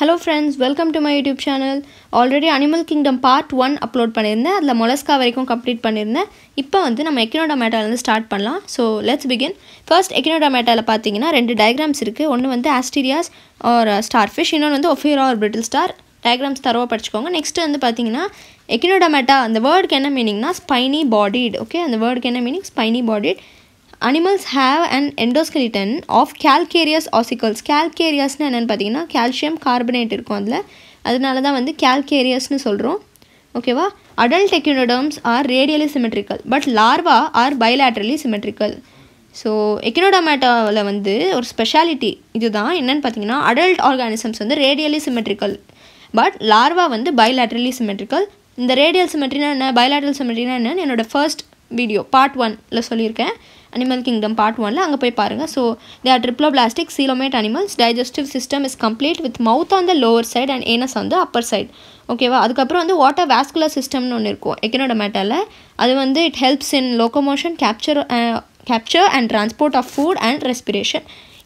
Hello friends welcome to my YouTube channel already animal kingdom part one upload பண்ணியிருந்தேன் அதில் Mollusca வரைக்கும் complete பண்ணியிருந்தேன் இப்போ வந்து நம்ம எக்கினோடாமேட்டாலேருந்து ஸ்டார்ட் பண்ணலாம் ஸோ லெட்ஸ் பிகின் ஃபர்ஸ்ட் எக்கினோடாமேட்டாவில் பார்த்தீங்கன்னா ரெண்டு டயக்ராம்ஸ் இருக்குது ஒன்று வந்து ஆஸ்டீரியாஸ் ஆர் ஸ்டார் ஃபிஷ் இன்னொன்று வந்து Ophiura or brittle star diagrams தரவாக படிச்சுக்கோங்க நெக்ஸ்ட் வந்து பார்த்தீங்கன்னா எக்கினோடாமேட்டா அந்த வேர்டுக்கு என்ன மீனிங்னா ஸ்பைனி பாடிட் ஓகே அந்த வேர்டுக்கு என்ன meaning spiny bodied animals have and endoskeleton of calcareous ossicles கேல்கேரியஸ்னு என்னென்னு பார்த்தீங்கன்னா கால்சியம் கார்பனேட் இருக்கும் அதில் அதனால தான் வந்து கேல்கேரியஸ்னு சொல்கிறோம் ஓகேவா adult echinoderms are radially symmetrical but larva are bilaterally symmetrical so எக்கினோடமேட்டாவில் வந்து ஒரு ஸ்பெஷாலிட்டி இதுதான் என்னென்னு பார்த்தீங்கன்னா அடல்ட் ஆர்கானிசம்ஸ் வந்து ரேடியலி சிமெட்ரிக்கல் பட் லார்வா வந்து பயலாட்ரலி சிமெட்ரிக்கல் இந்த ரேடியல் சிமெட்ரினா என்ன பயலாட்ரல் சிமெட்ரினா என்னன்னு என்னோடய ஃபர்ஸ்ட் வீடியோ பார்ட் ஒனில் சொல்லியிருக்கேன் அனிமல் கிங்டம் பார்ட் ஒன்ல அங்கே போய் பாருங்கள் so they are plastic coelomate animals digestive system is complete with mouth on the lower side and anus on the upper side ஓகேவா அதுக்கப்புறம் வந்து வாட்டர் வேஸ்குலர் சிஸ்டம்னு ஒன்று இருக்கும் எக்கனோட மேட்டரில் அது வந்து it helps in locomotion capture capture and transport of food and respiration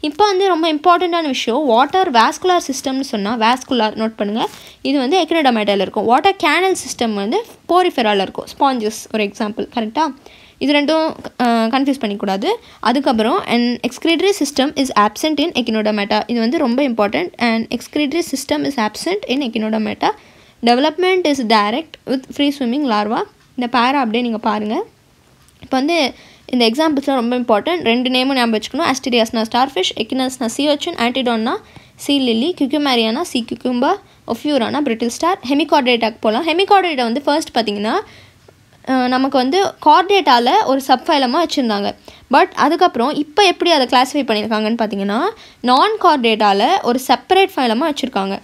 இப்போ வந்து ரொம்ப இம்பார்ட்டண்ட்டான விஷயம் வாட்டர் வேஸ்குலார் சிஸ்டம்னு சொன்னால் வேஸ்குலார் நோட் பண்ணுங்கள் இது வந்து மேட்டரில் இருக்கும் வாட்டர் கேனல் சிஸ்டம் வந்து போரிஃபெரால் இருக்கும் ஸ்பாஞ்சஸ் ஒரு எக்ஸாம்பிள் கரெக்டாக இது ரெண்டும் கன்ஃபியூஸ் பண்ணிக்கூடாது அதுக்கப்புறம் and excretory system is absent in echinodermata இது வந்து ரொம்ப important and excretory system is absent in echinodermata development is direct with free swimming larva இந்த பேரை அப்படியே நீங்கள் பாருங்கள் இப்போ வந்து இந்த எக்ஸாம்பிள்ஸ்லாம் ரொம்ப இம்பார்ட்டன்ட் ரெண்டு நேமும் ஞாபகம் வச்சுக்கணும் ஆஸ்டிரியாஸ்னா ஸ்டார்ஃபிஷ் எக்கினாஸ்னா சி வச்சன் ஆன்டிடான்னா சி லில்லி கியூக்குமேரியானா சி கியூக்கும்பா ஒஃப்யூரானா பிரிட்டில் ஸ்டார் ஹெமிகார்டேட்டாக்கு போகலாம் ஹெமிகார்டேட்டை வந்து ஃபர்ஸ்ட் பார்த்தீங்கன்னா நமக்கு வந்து கார்டேட்டாவில் ஒரு சப் ஃபைலமாக வச்சுருந்தாங்க பட் அதுக்கப்புறம் இப்போ எப்படி அதை கிளாஸிஃபை பண்ணியிருக்காங்கன்னு பார்த்தீங்கன்னா நான் கார்டேட்டாவில் ஒரு செப்பரேட் ஃபைலமாக வச்சுருக்காங்க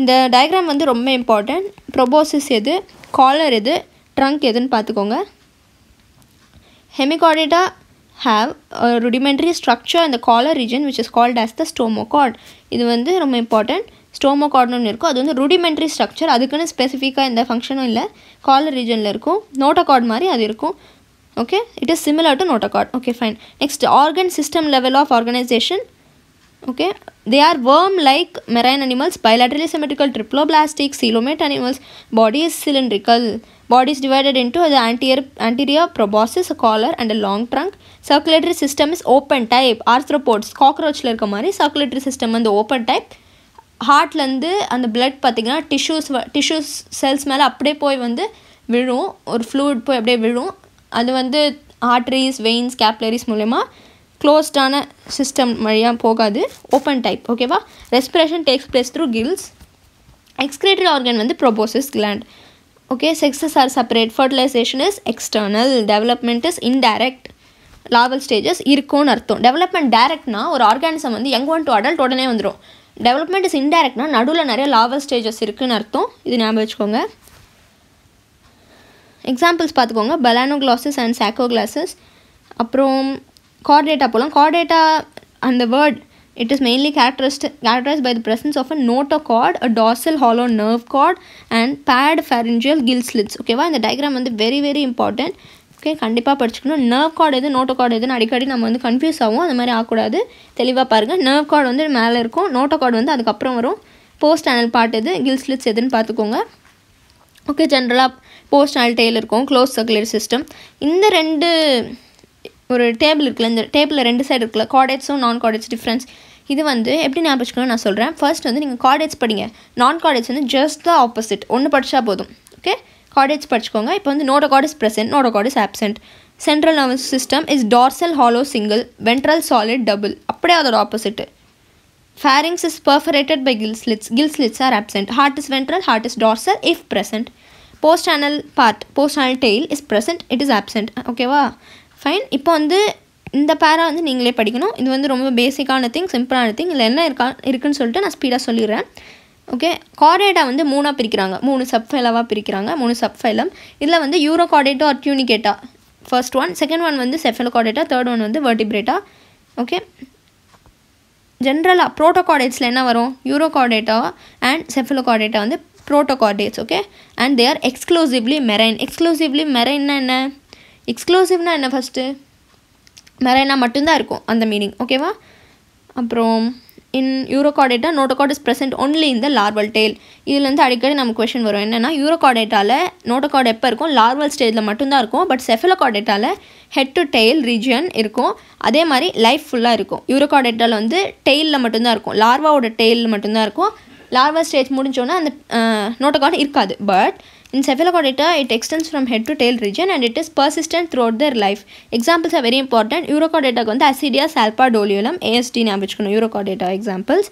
இந்த டயக்ராம் வந்து ரொம்ப இம்பார்ட்டண்ட் ப்ரொபோசிஸ் எது காலர் எது ட்ரங்க் எதுன்னு பார்த்துக்கோங்க ஹெமிகார்டேட்டா ஹாவ் ருடிமெண்ட்ரி ஸ்ட்ரக்சர் அந்த collar region which is called as the stomochord இது வந்து ரொம்ப இம்பார்ட்டன்ட் ஸ்டோமோ கார்டுன்னு இருக்கும் அது வந்து ருடிமெண்ட்ரி ஸ்ட்ரக்சர் அதுக்குன்னு ஸ்பெசிஃபிக்காக எந்த ஃபங்க்ஷனும் இல்லை காலர் ரீஜனில் இருக்கும் நோட்டோகார்ட் மாதிரி அது இருக்கும் okay it is similar to notochord okay fine next organ system level of organisation okay they are worm like marine animals bilaterally symmetrical triploblastic coelomate animals body is cylindrical body is divided into அது anterior anterior proboscis collar and a long trunk circulatory system is open type arthropods காக்ரோச்சில் இருக்க மாதிரி circulatory system வந்து open type ஹார்ட்லேருந்து அந்த blood பார்த்திங்கன்னா tissues tissues cells மேலே அப்படியே போய் வந்து விழும் ஒரு ஃப்ளூட் போய் அப்படியே விழும் அது வந்து ஆர்ட்ரிஸ் வெயின்ஸ் கேப்லரிஸ் மூலயமா க்ளோஸ்டான சிஸ்டம் வழியாக போகாது ஓப்பன் டைப் ஓகேவா respiration takes place through gills excretory organ வந்து proboscis gland okay sexes are separate fertilisation is external development is indirect larval stages இருக்கும்னு அர்த்தம் டெவலப்மெண்ட் டேரக்ட்னா ஒரு ஆர்கானிசம் வந்து யங் ஒன் டு அடல்ட் உடனே வந்துடும் டெவலப்மெண்ட் இஸ் இன்டெரக்ட்னா நடுவில் நிறைய லாவல் ஸ்டேஜஸ் இருக்குதுன்னு அர்த்தம் இது ஞாபகம் வச்சுக்கோங்க எக்ஸாம்பிள்ஸ் பார்த்துக்கோங்க Balanoglossus and Saccoglossus அப்புறம் கார்டேட்டா போகலாம் கார்டேட்டா அந்த word it is mainly characterised characterise by the presence of a notochord a dorsal hollow nerve cord and paired pharyngeal gill slits ஓகேவா இந்த diagram வந்து very very important okay கண்டிப்பாக படிச்சுக்கணும் nerve card எது நோட்டோ card எதுன்னு அடிக்கடி நம்ம வந்து confuse ஆகும் அந்த மாதிரி ஆகக்கூடாது தெளிவாக பாருங்கள் நர்வ் கார்டு வந்து மேலே இருக்கும் நோட்டோ கார்டு வந்து அதுக்கப்புறம் வரும் போஸ்ட் சேனல் பாட்டு எது கில் லிட்ஸ் எதுன்னு பார்த்துக்கோங்க ஓகே ஜென்ரலாக போஸ்ட் சேனல் டெய்ல் இருக்கும் க்ளோஸ் சர்க்குலர் சிஸ்டம் இந்த ரெண்டு ஒரு டேபிள் இருக்குல்ல இந்த டேபிளில் ரெண்டு சைடு இருக்குல்ல கார்டேட்ஸும் நான் கார்டேட்ஸ் டிஃப்ரென்ஸ் இது வந்து எப்படி ஞாபகம் நான் சொல்கிறேன் ஃபர்ஸ்ட் வந்து நீங்கள் கார்டேட்ஸ் படிங்க நான் கார்டேட்ஸ் வந்து ஜஸ்ட் த ஆப்போசிட் ஒன்று படித்தா போதும் ஓகே கார்டேஜ் படிச்சுக்கோங்க இப்போ வந்து notochords is present notochords absent central nervous system is dorsal hollow single ventral solid double அப்படியே அதோட opposite pharynx is perforated by gill slits gill slits are absent heart is ventral heart is dorsal if present post anal part post anal tail is present it is absent ஓகேவா fine இப்போ வந்து இந்த பேரா வந்து நீங்களே படிக்கணும் இது வந்து ரொம்ப பேசிக்கான திங் சிம்பிளான திங் இல்லை என்ன இருக்கா இருக்குன்னு சொல்லிட்டு நான் ஸ்பீடாக சொல்லிடுறேன் ஓகே கார்டேட்டா வந்து மூணாக பிரிக்கிறாங்க மூணு சப் ஃபைலாவாக பிரிக்கிறாங்க மூணு சப் ஃபைலம் இதில் வந்து Urochordata or Tunicata first one second one வந்து செஃபல் கார்டேட்டா தேர்ட் ஒன் வந்து வர்டிப்ரேட்டா ஓகே ஜென்ரலாக ப்ரோட்டோகார்டேட்ஸில் என்ன வரும் Urochordata and Cephalochordata வந்து protochordates okay and they are exclusively marine exclusively மெரைன்னா என்ன எக்ஸ்க்ளூசிவ்னா என்ன ஃபஸ்ட்டு மெரைனா மட்டும்தான் இருக்கும் அந்த மீனிங் ஓகேவா அப்புறம் in Urochordata notochord is present only இந்த லார்வல் டெய்ல் இதுலேருந்து அடிக்கடி நமக்கு கொஷின் வரும் என்னென்னா யூரோகாடேட்டாவில் நோட்டோகாட் எப்போ இருக்கும் லார்வல் ஸ்டேஜில் மட்டும்தான் இருக்கும் பட் செஃபலோகாடேட்டாவில் ஹெட் டு டெய்ல் ரீஜியன் இருக்கும் அதே மாதிரி லைஃப் ஃபுல்லாக இருக்கும் யூரோகாடேட்டாவில் வந்து டெய்லில் மட்டும்தான் இருக்கும் லார்வாவோட டெயிலில் மட்டும்தான் இருக்கும் லார்வா ஸ்டேஜ் முடிஞ்சோன்னே அந்த நோட்டோகாட் இருக்காது but In Cephalochordata, it extends from head to tail region and it is persistent throughout their life. Examples are very important. Urochordata வந்து அசிடியா சால்பா டோலியோலம் ஏஎஸ்டி ஞாபகம் வச்சுக்கணும் எக்ஸாம்பிள்ஸ்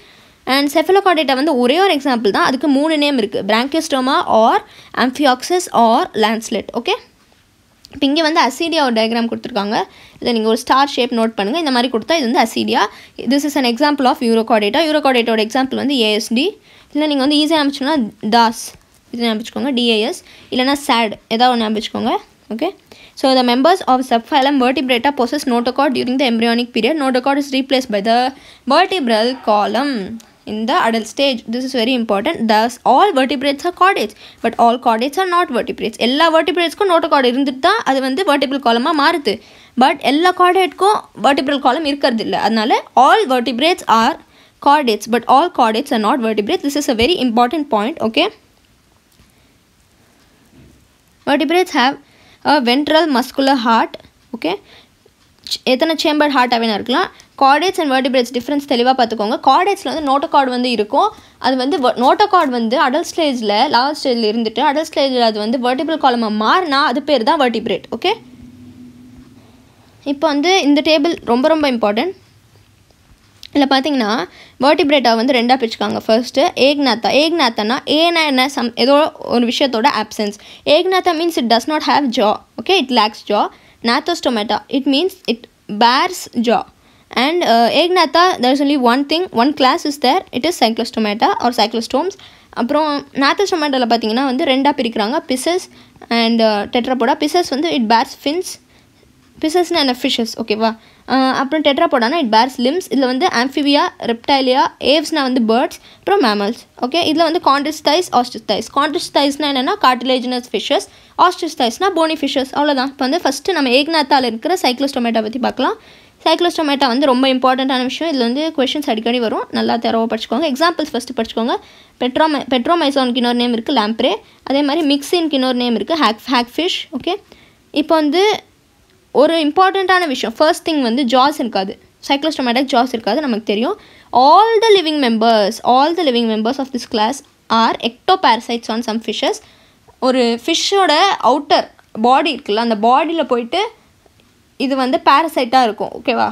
அண்ட் செஃபலோகார்டேட்டா வந்து ஒரே ஒரு எக்ஸாம்பிள் தான் அதுக்கு மூணு நேம் இருக்குது Branchiostoma or Amphioxus or lancelet okay இப்போ இங்கே வந்து அசிடியா ஒரு டயக்ராம் கொடுத்துருக்காங்க இதை நீங்கள் ஒரு ஸ்டார் ஷேப் நோட் பண்ணுங்கள் இந்த மாதிரி கொடுத்தா இது வந்து Ascidia this is an example of Urochordata யூரோகார்டேட்டோட எக்ஸாம்பிள் வந்து ஏஎஸ்டி இல்லை நீங்கள் வந்து ஈஸியாக அமைச்சோம்னா தாஸ் இது ஞாபகம் டிஏஎஸ் இல்லைனா சேட் ஏதாவது ஞாபகம் okay so the members of sub phylum Vertebrata possess notochord during the embryonic period notochord is replace by the vertebral column in the adult stage this is very important thus all vertebrates are chordates but all chordates are not vertebrates எல்லா வேர்டிபிரேட்ஸ்க்கும் நோட்டோகாட் இருந்துட்டு தான் அது வந்து வேர்டிபிள் காலமாக மாறுது but எல்லா காடேட்க்கும் வேர்டிபிரல் காலம் இருக்கிறது இல்லை அதனால all vertebrates are chordates but all chordates are not vertebrates this is a very important point okay vertebrates have a ventral muscular heart okay எத்தனை சேம்பர் ஹார்ட் அவைனா இருக்கலாம் கார்டேட்ஸ் அண்ட் வேர்டிபிரேட்ஸ் டிஃப்ரென்ஸ் தெளிவாக பார்த்துக்கோங்க கார்டேட்ஸில் வந்து நோட்டோகார்டு வந்து இருக்கும் அது வந்து நோட்டோகார்டு வந்து அடல் ஸ்டேஜில் லாவல் ஸ்டேஜில் இருந்துட்டு அடல் ஸ்டேஜில் அது வந்து வேர்டிபிள் காலமாக மாறினா அது பேர் தான் வர்டிபிரேட் ஓகே இப்போ வந்து இந்த டேபிள் ரொம்ப ரொம்ப இம்பார்ட்டன்ட் இதில் பார்த்தீங்கன்னா வேர்டிப்ரேட்டா வந்து ரெண்டாக பிரிச்சுக்காங்க ஃபர்ஸ்ட்டு ஏக்நாத்தா ஏக்நாத்தானா ஏனா என்ன சம் ஏதோ ஒரு விஷயத்தோட absence Agnatha means it does not have jaw okay it lacks jaw Gnathostomata it means it bears jaw and Agnatha there is only one thing one class is there it is Cyclostomata or cyclostomes அப்புறம் நாத்தோஸ்டோமேட்டாவில் பார்த்தீங்கன்னா வந்து ரெண்டாக பிரிக்கிறாங்க Pisces and Tetrapoda Pisces வந்து it bears fins பிசஸ்னா என்ன fishes ஓகேவா அப்புறம் டெட்ராபோடானா இட் பேர்ஸ் லிம்ஸ் இதில் வந்து ஆம்ஃபிவியா ரெப்டைலியா ஏவ்ஸ்னால் வந்து பேர்ட்ஸ் அப்புறம் மேமல்ஸ் ஓகே இதில் வந்து கான்ட்ரிஸ்டைஸ் ஆஸ்டிஸ்டைஸ் கான்ட்ரிஸ்டைஸ்னால் என்னென்னா கார்டிலேஜினஸ் ஃபிஷஸ் ஆஸ்டிஸ்டைஸ்னால் போனி ஃபிஷஸ் அவ்வளோதான் இப்போ வந்து ஃபஸ்ட்டு நம்ம ஏக்நாத்தால் இருக்கிற சைக்ளோஸ்டோமேட்டா பற்றி பார்க்கலாம் சைக்ளோஸ்டோமேட்டா வந்து ரொம்ப இம்பார்ட்டண்ட்டான விஷயம் இதில் வந்து கொஷின்ஸ் அடிக்கடி வரும் நல்லா தரவாக படிச்சுக்கோங்க எக்ஸாம்பிள்ஸ் ஃபஸ்ட்டு படிச்சுக்கோங்க பெட்ரோமை பெட்ரோமைசானுக்கு இன்னொரு நேம் இருக்குது லேம்ப்ரே அதே மாதிரி மிக்ஸின்க்கு இன்னொரு நேம் இருக்குது ஹேக் ஹேக் ஃபிஷ் ஓகே இப்போ வந்து ஒரு இம்பார்ட்டண்ட்டான விஷயம் ஃபர்ஸ்ட் திங் வந்து ஜாஸ் இருக்காது சைக்ளோஸ்டமேட்டிக் ஜாஸ் இருக்காது நமக்கு தெரியும் all the living members all the living members of this class are ectoparasites on some fishes ஒரு ஃபிஷ்ஷோட அவுட்டர் பாடி இருக்குல்ல அந்த பாடியில் போயிட்டு இது வந்து பேரசைட்டாக இருக்கும் ஓகேவா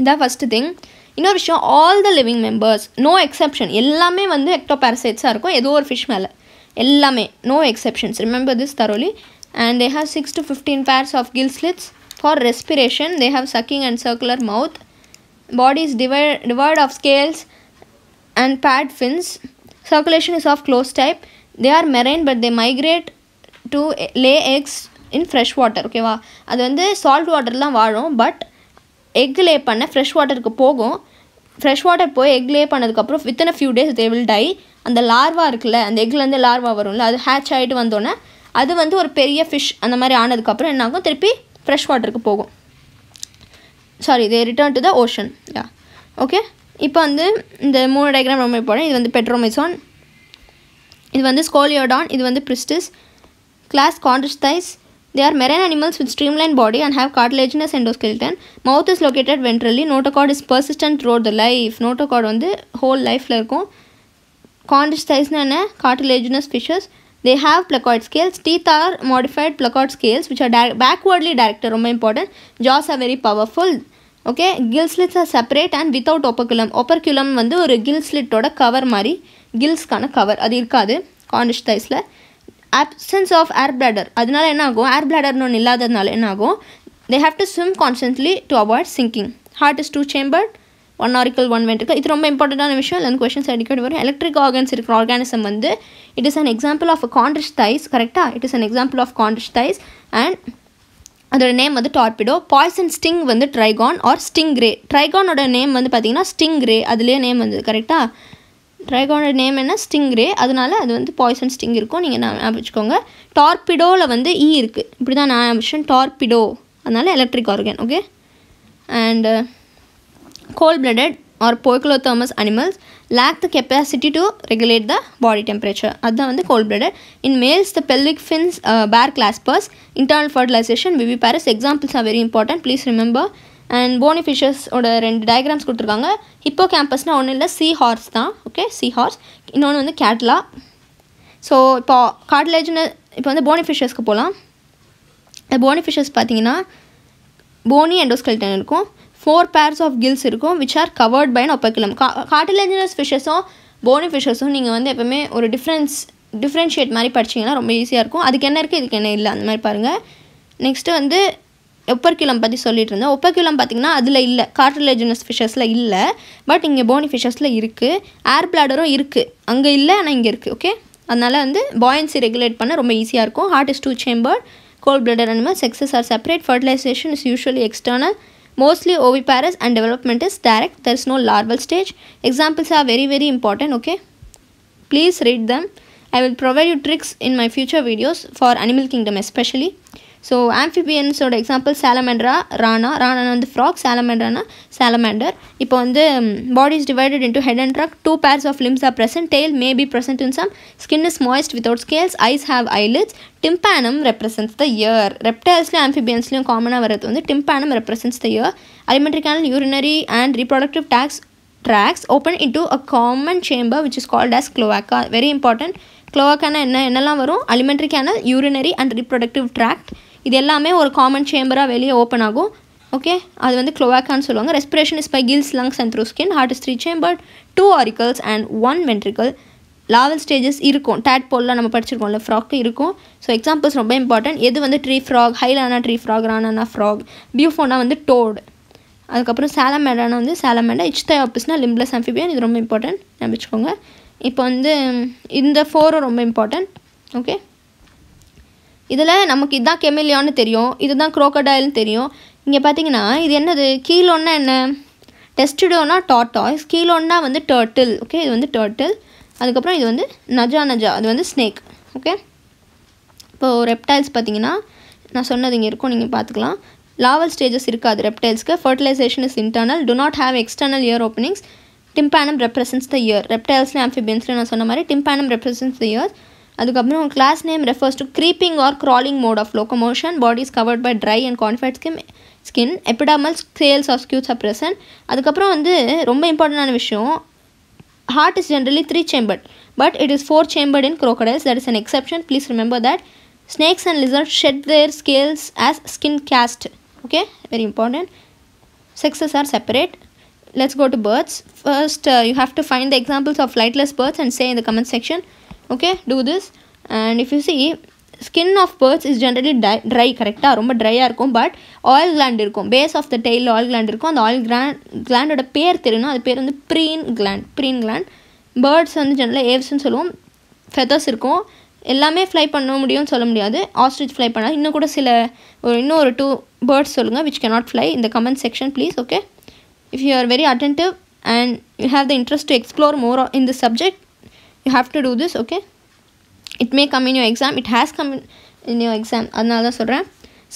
இதான் ஃபஸ்ட்டு திங் இன்னொரு விஷயம் all the living members no exception எல்லாமே வந்து எக்டோ பேரசைட்ஸாக இருக்கும் ஏதோ ஒரு ஃபிஷ் மேலே எல்லாமே no exceptions remember this thoroughly and they have 6 to 15 pairs of gill slits. For respiration, they have sucking and circular mouth. Body is devoid, of scales and pad fins. Circulation is of closed type. They are marine but they migrate to lay eggs in fresh water ஓகேவா அது வந்து salt வாட்டர்லாம் வாழும் but egg லே பண்ண fresh வாட்டருக்கு போகும் fresh water போய் egg lay பண்ணதுக்கப்புறம் within a few days they will die அந்த லார்வா இருக்குல்ல அந்த எக்லேருந்து லார்வா வரும்ல அது ஹேட்ச் ஆகிட்டு வந்தோன்னே அது வந்து ஒரு பெரிய ஃபிஷ் அந்த மாதிரி ஆனதுக்கப்புறம் என்ன ஆகும் திருப்பி ஃப்ரெஷ் வாட்டருக்கு போகும் சாரி இது return to the ocean yeah okay இப்போ வந்து இந்த மூணு டயக்ராம் ரொம்ப போகிறேன் இது வந்து பெட்ரோமைசான் இது வந்து ஸ்கோலியோடான் இது வந்து Pristis class Chondrichthyes animals are marine animals with streamlined body and have cartilaginous endoskeleton. Mouth is located ventrally Notochord is persistent throughout the life Notochord வந்து ஹோல் லைஃப்பில் இருக்கும் காண்டிஸ்டைஸ்னா என்ன cartilaginous fishes they have placard scales teeth are modified placard scales which are di backwardly directed ரொம்ப important jaws are very powerful okay gill slits slits are separate and without operculum operculum வந்து ஒரு கில்ஸ்லிட்டோட cover மாதிரி கில்ஸ்க்கான cover அது இருக்காது காண்டிஷ் தைஸில் ஆப்சன்ஸ் ஆஃப் ஏர் பிளாடர் அதனால என்ன ஆகும் ஏர் பிளாடர்னு ஒன்று இல்லாததுனால என்ன ஆகும் they have to swim constantly to avoid sinking heart is two chambered one auricle one ventricle இது ரொம்ப இம்பார்ட்டண்டான விஷயம் இல்லை கொஷின்ஸ் அடிக்கடி வரும் எலக்ட்ரிக் ஆர்கன்ஸ் இருக்கிற ஆர்கானிசம் வந்து it is an example of Chondrichthyes கரெக்டாக it is an example of Chondrichthyes and அதோட நேம் வந்து டார்பிடோ பாய்சன் ஸ்டிங் வந்து ட்ரைகான் ஆர் ஸ்டிங் ரே ட்ரைகானோட நேம் வந்து பார்த்தீங்கன்னா ஸ்டிங் ரே அதுலேயே நேம் வந்து கரெக்டாக ட்ரைகானோட நேம் என்ன ஸ்டிங் ரே அதனால் அது வந்து பாய்சன் ஸ்டிங் இருக்கும் நீங்கள் e நான் ஞாபகம் டார்பிடோவில் வந்து இ இருக்குது இப்படி தான் நான் ஞாபகம் டார்பிடோ அதனால் electric organ okay and cold blooded or poikilothermous animals lack the capacity to regulate the body temperature அதுதான் வந்து cold blooded in males the pelvic fins bear claspers internal fertilisation viviparous examples are very important please remember and bony ஃபிஷர்ஸோட ரெண்டு diagrams கொடுத்துருக்காங்க ஹிப்போ கேம்பஸ்னால் ஒன்றும் இல்லை sea horse தான் ஓகே சி ஹார்ஸ் இன்னொன்று வந்து கேட்லா ஸோ இப்போ காட்லேஜ்னு இப்போ வந்து போனி போனிஃபிஷஸ்க்கு போகலாம் போனி போனிஃபிஷஸ் பார்த்தீங்கன்னா போனி அண்டோஸ்கெல்டன் இருக்கும் ஃபோர் பேர்ஸ் ஆஃப் கில்ஸ் இருக்கும் which are covered by operculum கா காட்டிலேஜினஸ் ஃபிஷஸும் போனி ஃபிஷஸும் நீங்கள் வந்து எப்போவுமே ஒரு டிஃப்ரென்ஸ் டிஃப்ரென்ஷியேட் மாதிரி படிச்சிங்கன்னா ரொம்ப ஈஸியாக இருக்கும் அதுக்கு என்ன இருக்குது இதுக்கு என்ன இல்லை அந்த மாதிரி பாருங்கள் நெக்ஸ்ட்டு வந்து ஒப்பர்குலம் பற்றி சொல்லிட்டு இருந்தேன் ஒப்பர்குலம் பார்த்திங்கன்னா அதில் இல்லை கார்டிலேஜினஸ் ஃபிஷஸில் இல்லை பட் இங்கே போனி ஃபிஷஸில் இருக்குது ஏர் பிளாடரும் இருக்குது அங்கே இல்லை ஆனால் இங்கே இருக்குது ஓகே அதனால் வந்து பாயன்சி ரெகுலேட் பண்ண ரொம்ப ஈஸியாக இருக்கும் heart is two chamber cold blooded animal sexes are separate fertilisation is usually external mostly oviparous and development is direct there is no larval stage examples are very very important okay please read them i will provide you tricks in my future videos for animal kingdom especially so ஆம்ஃபிபியன்ஸோட example Salamandra Rana Rana வந்து frog சாலமெண்ட்ரானா salamander இப்போ வந்து body is divided into head and trunk two pairs of limbs are present tail may be present in some skin is moist without scales eyes have eyelids tympanum represents the ear ரெப்டைல்ஸ்லையும் ஆம்ஃபிபியன்ஸ்லையும் காமனாக வர்றது வந்து tympanum represents the ear alimentary canal urinary and reproductive tracts tracts open open into a common chamber which is called as cloaca very important cloaca என்ன என்னெல்லாம் வரும் alimentary canal urinary and reproductive tract இது எல்லாமே ஒரு common சேம்பராக வெளியே open ஆகும் okay அது வந்து க்ளோவாக்கான்னு சொல்லுவாங்க respiration is by gills lungs and through skin heart is three chamber two auricles and one ventricle larval stages இருக்கும் டேட் போல்லாம் நம்ம படிச்சிருக்கோம்ல ஃப்ராக்கு இருக்கும் ஸோ எக்ஸாம்பிள்ஸ் ரொம்ப இம்பார்ட்டன்ட் எது வந்து ட்ரீ ஃப்ராக் ஹைலானா ட்ரீ ஃப்ராக் ரானானா ஃப்ராக் பியூஃபோனா வந்து டோடு அதுக்கப்புறம் சேலமேடானா வந்து சேலமேடா இச்தா ஆப்பிஸ்னா லிம்ப்ளஸ் அம்ஃபிபியன் இது ரொம்ப இம்பார்ட்டன்ட் நம்பிச்சுக்கோங்க இப்போ வந்து இந்த ஃபோரும் ரொம்ப இம்பார்ட்டன்ட் ஓகே இதில் நமக்கு இதுதான் கெமிலியான்னு தெரியும் இதுதான் குரோக்கடைல்னு தெரியும் இங்கே பார்த்தீங்கன்னா இது என்னது கீழோன்னா என்ன டெஸ்டிடோனா டாட்டாய்ஸ் கீழோன்னா வந்து டர்ட்டில் ஓகே இது வந்து டர்ட்டில் அதுக்கப்புறம் இது வந்து நஜா நஜா அது வந்து ஸ்னேக் ஓகே இப்போது ரெப்டைல்ஸ் பார்த்தீங்கன்னா நான் சொன்னது இங்கே இருக்கும் நீங்கள் பார்த்துக்கலாம் லாவல் ஸ்டேஜஸ் இருக்காது ரெப்டைல்ஸ்க்கு fertilisation is internal do not have external ear openings tympanum represents the ear ரெப்டைல்ஸ்லேயும் ஆம்பிபியன்ஸ்லேயும் நான் சொன்ன மாதிரி டிம்பானம் ரெப்ரசன்ஸ் த இயர் அதுக்கப்புறம் class name refers to creeping or crawling mode of locomotion body is covered by dry and cornified skin skin epidermal scales of scutes are present அதுக்கப்புறம் வந்து ரொம்ப இம்பார்ட்டண்டான விஷயம் heart is generally three chambered but it is four chambered in க்ரோக்கடைல்ஸ் that is an exception please remember that snakes and lizard shed their scales as skin cast okay very important sexes are separate let's go to birds first uh, you have to find the examples of flightless birds and say in the comment section okay do this and if you see skin of birds is generally dry dry கரெக்டாக ரொம்ப ட்ரையாக இருக்கும் but oil gland இருக்கும் base of the டெய்லில் oil gland இருக்கும் அந்த oil gland கிளாண்டோட பேர் தெரியணும் அது பேர் வந்து preen gland preen gland birds வந்து ஜென்ரலாக ஏவ்ஸ்ன்னு சொல்லுவோம் ஃபெதர்ஸ் இருக்கும் எல்லாமே ஃப்ளை பண்ண முடியும்னு சொல்ல முடியாது ஆஸ்ட்ரிச் ஃப்ளை பண்ணால் இன்னும் கூட சில ஒரு இன்னும் ஒரு டூ பேர்ட்ஸ் சொல்லுங்கள் விச் கே நாட் ஃப்ளை இந்த comment section please okay if you are very attentive and you have the interest to explore more in subject you have to do this okay it may come in your exam it has come in your exam அதனால தான் சொல்கிறேன்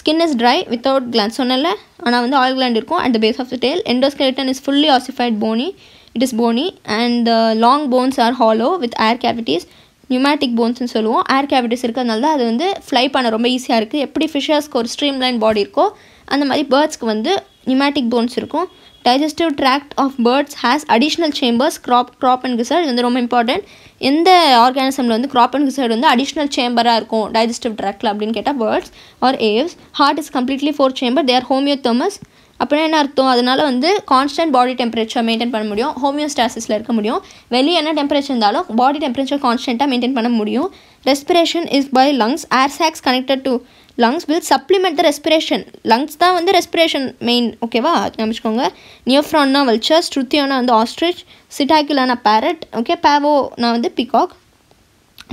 skin is dry without gland சொன்னல ஆனால் வந்து oil gland இருக்கும் at the base of the tail endoskeleton is fully ossified bony it is bony and long bones are hollow with air cavities pneumatic போன்ஸ்னு சொல்லுவோம் air cavities இருக்கிறதுனால தான் அது வந்து ஃப்ளை பண்ண ரொம்ப ஈஸியாக இருக்குது எப்படி ஃபிஷர்ஸ்க்கு ஒரு ஸ்ட்ரீம் லைன் பாடி இருக்கோ அந்த மாதிரி பேர்ட்ஸ்க்கு வந்து நியூமேட்டிக் போன்ஸ் இருக்கும் digestive tract of birds has additional chambers crop crop and gizzard இது வந்து ரொம்ப இம்பார்ட்டன்ட் எந்த ஆர்கானிசமில் வந்து க்ராப் அண்ட் கிசர்ட் வந்து அடிஷ்னல் சேம்பராக இருக்கும் டைஜஸ்டிவ் ட்ராக்டில் அப்படின்னு கேட்டால் birds or Aves heart is completely four chamber they're homeothermous அப்படின்னா என்ன அர்த்தம் அதனால் வந்து கான்ஸ்டன்ட் பாடி டெம்பரேச்சர் மெயின்டைன் பண்ண முடியும் ஹோமியோஸ்டாசிஸில் இருக்க முடியும் வெளியே என்ன டெம்பரேச்சர் இருந்தாலும் பாடி டெம்பரேச்சர் கான்ஸ்டண்ட்டாக மெயின்டைன் பண்ண முடியும் respiration is by lungs air sacs connected to lungs will supplement the respiration lungs தான் வந்து ரெஸ்பிரேஷன் மெயின் ஓகேவா நினச்சிக்கோங்க நியோஃப்ரான்னா வல்ச்சர் ஸ்ருத்தியோனா வந்து ஆஸ்ட்ரிச் சிட்டாக்கிலானா பேரட் ஓகே பேவோனா வந்து peacock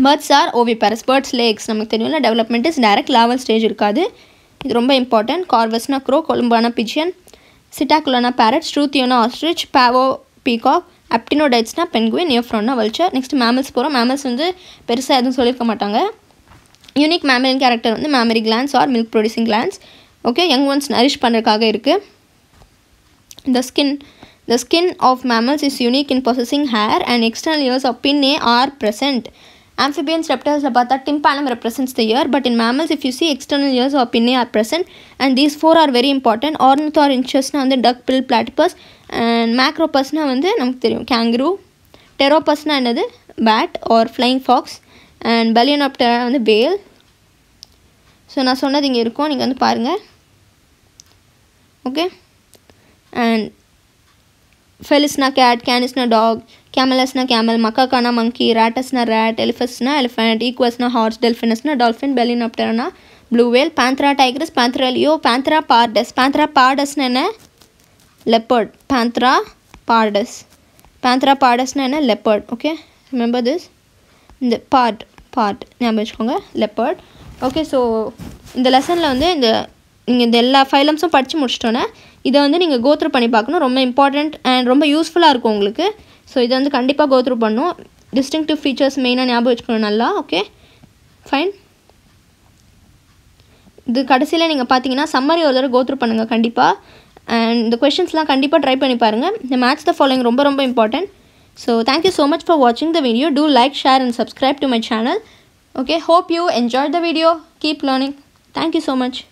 birds are oviparous birds lay eggs நமக்கு தெரியும்ல development is direct level stage இருக்காது இது ரொம்ப இம்பார்ட்டன்ட் கார்வஸ்னா க்ரோ கொழும்பானா பிஜியன் சிட்டாக்குலானா பேரட் ஸ்ரூத்தியோனா ஆஸ்ட்ரிச் பேவோ பீகாக் அப்டினோடைட்ஸ்னா பென்குவின் நியோஃப்ரான்னா வல்ச்சர் நெக்ஸ்ட் மேமல்ஸ் போகிறோம் மேமல்ஸ் வந்து பெருசாக எதுவும் சொல்லியிருக்க மாட்டாங்க யூனிக் மேமரின் கேரக்டர் வந்து mammary glands are milk producing glands okay young ones nourish பண்ணுறதுக்காக இருக்குது the skin the skin of mammals is unique in possessing hair and external ears of a are present amphibians reptiles பார்த்தா tympanum represents the ear but in mammals if you see external ears pinnae are present and these four are very important are இன்ச்சர்ஸ்னால் வந்து duck bill platypus and மேக்ரோபஸ்னால் வந்து நமக்கு தெரியும் kangaroo டெரோபஸ்னால் என்னது bat are flying fox and பலியனாப்டர் வந்து வேல் ஸோ நான் சொன்னது இங்கே இருக்கும் நீங்கள் வந்து பாருங்கள் ஓகே அண்ட் ஃபெலிஸ்னா கேட் கேனிஸ்னா டாக் कैमलसना कैमल मकाका ना मंकी राटसना रैट एलिफसना एलिफेंट ईक्वसना हॉर्स डेल्फिनसना डॉल्फिन बेलिनॉप्टरना ब्लू वेल पैंथरा टाइग्रस पैंथरा लियो पैंथरा पार्डस पैंथरा पार्डसना என்ன leopard पैंथरा पार्डस पैंथरा पार्डसना என்ன leopard okay remember this இந்த part பார்ட் ஞாபகம் வச்சுக்கோங்க லெப்பர்ட் ஓகே ஸோ இந்த லெசனில் வந்து இந்த நீங்கள் இந்த எல்லா ஃபைலம்ஸும் படித்து முடிச்சிட்டோன்னே இதை வந்து நீங்கள் கோத்ரூ பண்ணி பார்க்கணும் ரொம்ப இம்பார்ட்டண்ட் அண்ட் ரொம்ப யூஸ்ஃபுல்லாக இருக்கும் உங்களுக்கு ஸோ இதை வந்து கண்டிப்பாக கோத்ரூ பண்ணும் டிஸ்டிங்டிவ் ஃபீச்சர்ஸ் மெயினாக ஞாபகம் வச்சுக்கணும் நல்லா ஓகே ஃபைன் இது கடைசியில் நீங்கள் பார்த்தீங்கன்னா சம்மரி ஒரு தடவை கோத்ரூ பண்ணுங்கள் கண்டிப்பாக அண்ட் இந்த கொஷின்ஸ்லாம் கண்டிப்பாக ட்ரை பண்ணி பாருங்கள் இந்த மேட்ச் த ஃபாலோயிங் ரொம்ப ரொம்ப important So thank you so much for watching the video. Do like, share and subscribe to my channel. Okay, hope you enjoyed the video. Keep learning. Thank you so much.